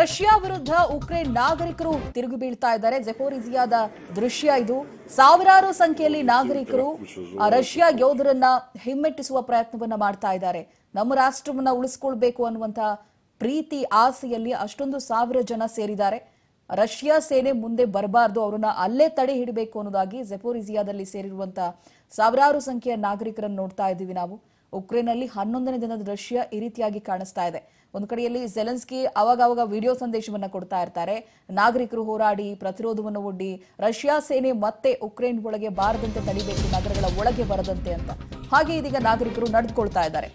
Russia ವಿರುದ್ಧ Ukraine ನಾಗರಿಕರು ತಿರುಗಿ ಬೀಳ್ತಾ ಇದ್ದಾರೆ ಜೆಪೋರಿಜಿಯಾದ ದೃಶ್ಯ ಇದು ಸಾವಿರಾರು ಸಂಖ್ಯೆಯಲ್ಲಿ ನಾಗರಿಕರು ರಷ್ಯಾ ಯೋಧರನ್ನ ಹಿಮ್ಮೆಟ್ಟಿಸುವ ಪ್ರಯತ್ನವನ್ನ ಮಾಡ್ತಾ ಇದ್ದಾರೆ ನಮ್ಮ ರಾಷ್ಟ್ರವನ್ನ ಉಳಿಸ್ಕೊಳ್ಬೇಕು ಅನ್ನುವಂತ ಪ್ರೀತಿ ಆಸೆಯಲ್ಲಿ ಅಷ್ಟೊಂದು ಸಾವಿರ ಜನ ಸೇರಿದ್ದಾರೆ ರಷ್ಯಾ ಸೇನೆ ಮುಂದೆ ಬರಬಾರ್ದು ಅವರನ್ನ ಅಲ್ಲೇ ತಡೆ ಹಿಡಬೇಕು ಅನ್ನೋದಾಗಿ ಜೆಪೋರಿಜಿಯಾದಲ್ಲಿ ಸೇರಿರುವಂತಹ ಸಾವಿರಾರು ಸಂಖ್ಯೆಯ ನಾಗರಿಕರನ್ನು ನೋಡ್ತಾ ಇದ್ದೀವಿ ನಾವು ಉಕ್ರೇನಲ್ಲಿ ಹನ್ನೊಂದನೇ ದಿನದ ದೃಶ್ಯ ಈ ರೀತಿಯಾಗಿ ಕಾಣಿಸ್ತಾ ಇದೆ ಒಂದು ಕಡೆಯಲ್ಲಿ ಸೆಲೆನ್ಸ್ಕಿ ಅವಾಗವಾಗ ವಿಡಿಯೋ ಸಂದೇಶವನ್ನ ಕೊಡ್ತಾ ಇರ್ತಾರೆ ನಾಗರಿಕರು ಹೋರಾಡಿ ಪ್ರತಿರೋಧವನ್ನು ಒಡ್ಡಿ ರಷ್ಯಾ ಸೇನೆ ಮತ್ತೆ ಉಕ್ರೇನ್ ಒಳಗೆ ಬಾರದಂತೆ ತಡಿಬೇಕು ನಗರಗಳ ಒಳಗೆ ಬರದಂತೆ ಅಂತ ಹಾಗೆ ಇದೀಗ ನಾಗರಿಕರು ನಡೆದುಕೊಳ್ತಾ ಇದ್ದಾರೆ